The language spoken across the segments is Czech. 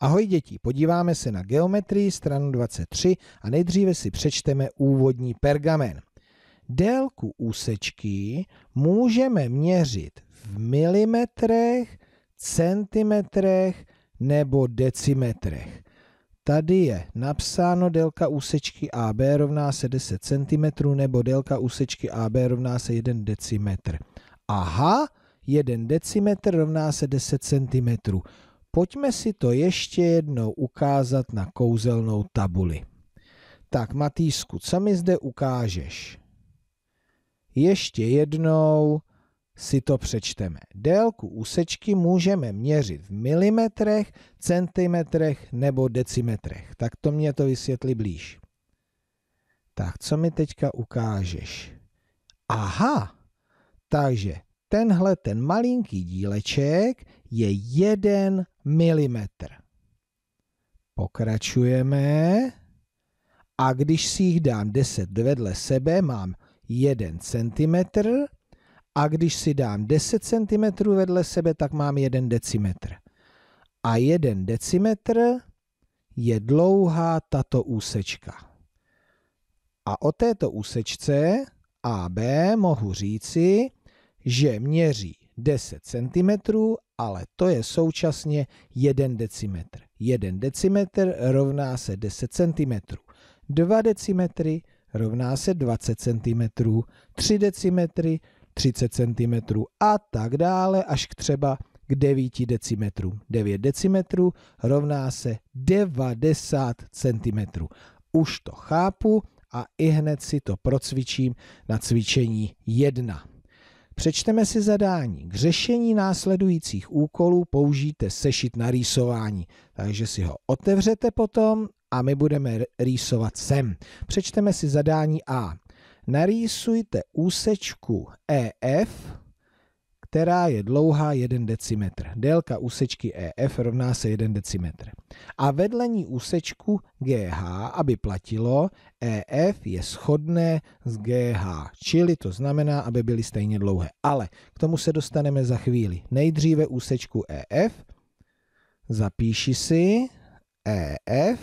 Ahoj děti, podíváme se na geometrii stranu 23 a nejdříve si přečteme úvodní pergamen. Délku úsečky můžeme měřit v milimetrech, centimetrech nebo decimetrech. Tady je napsáno délka úsečky AB rovná se 10 cm nebo délka úsečky AB rovná se 1 decimetr. Aha, 1 decimetr rovná se 10 cm. Pojďme si to ještě jednou ukázat na kouzelnou tabuli. Tak Matýsku, co mi zde ukážeš? Ještě jednou si to přečteme. Délku úsečky můžeme měřit v milimetrech, centimetrech nebo decimetrech. Tak to mě to vysvětli blíž. Tak co mi teďka ukážeš? Aha, takže tenhle ten malinký díleček je 1 mm. Pokračujeme. A když si jich dám 10 vedle sebe, mám 1 cm. A když si dám 10 cm vedle sebe, tak mám 1 decimetr. A 1 decimetr je dlouhá tato úsečka. A o této úsečce AB mohu říci, že měří 10 cm, ale to je současně 1 decimetr. 1 decimetr rovná se 10 cm. 2 decimetry rovná se 20 cm, 3 decimetry 30 cm a tak dále až k třeba k 9 decimetrům. 9 decimetrů rovná se 90 cm. Už to chápu a i hned si to procvičím na cvičení 1. Přečteme si zadání. K řešení následujících úkolů použijte sešit na rýsování. Takže si ho otevřete potom a my budeme rýsovat sem. Přečteme si zadání A. Narýsujte úsečku EF která je dlouhá 1 decimetr. Délka úsečky EF rovná se 1 decimetr. A vedlení úsečku GH, aby platilo, EF je shodné s GH, čili to znamená, aby byly stejně dlouhé. Ale k tomu se dostaneme za chvíli. Nejdříve úsečku EF, zapíši si EF,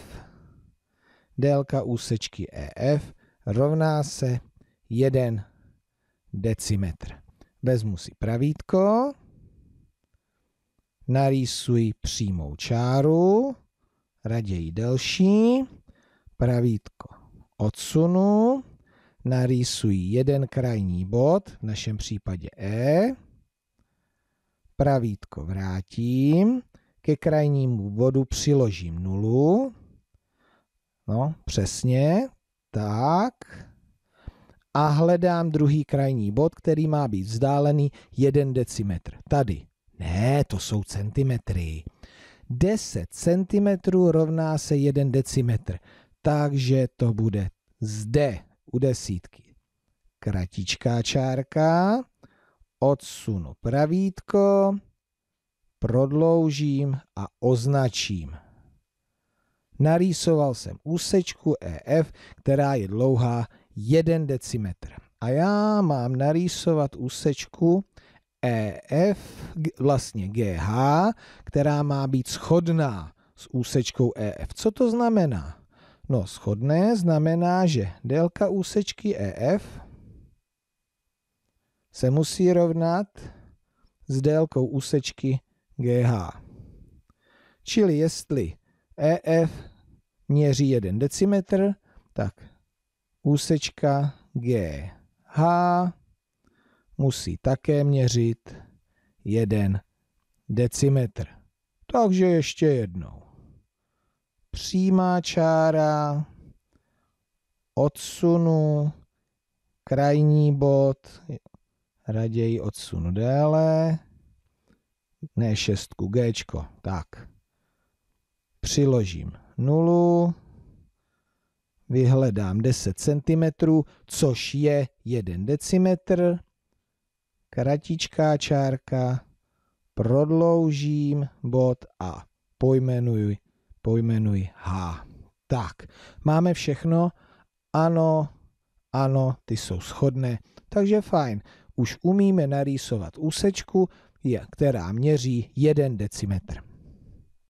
délka úsečky EF rovná se 1 decimetr. Vezmu si pravítko, narýsuji přímou čáru, raději delší, pravítko odsunu, narýsuji jeden krajní bod, v našem případě E, pravítko vrátím, ke krajnímu bodu přiložím nulu, no přesně, tak, a hledám druhý krajní bod, který má být vzdálený 1 decimetr. Tady. Ne, to jsou centimetry. 10 cm rovná se 1 decimetr. Takže to bude zde u desítky. Kratičká čárka, odsunu pravítko, prodloužím a označím. Narýsoval jsem úsečku EF, která je dlouhá jeden decimetr. A já mám narýsovat úsečku EF, vlastně GH, která má být schodná s úsečkou EF. Co to znamená? No, schodné znamená, že délka úsečky EF se musí rovnat s délkou úsečky GH. Čili jestli EF měří 1 decimetr, tak úsečka GH musí také měřit 1 decimetr. Takže ještě jednou. Přímá čára odsunu krajní bod, raději odsunu déle, ne šestku, G. Tak. Přiložím nulu, vyhledám 10 cm, což je 1 decimetr, kratičká čárka, prodloužím bod a pojmenuji, pojmenuji H. Tak, máme všechno, ano, ano, ty jsou shodné, takže fajn. Už umíme narýsovat úsečku, která měří 1 decimetr.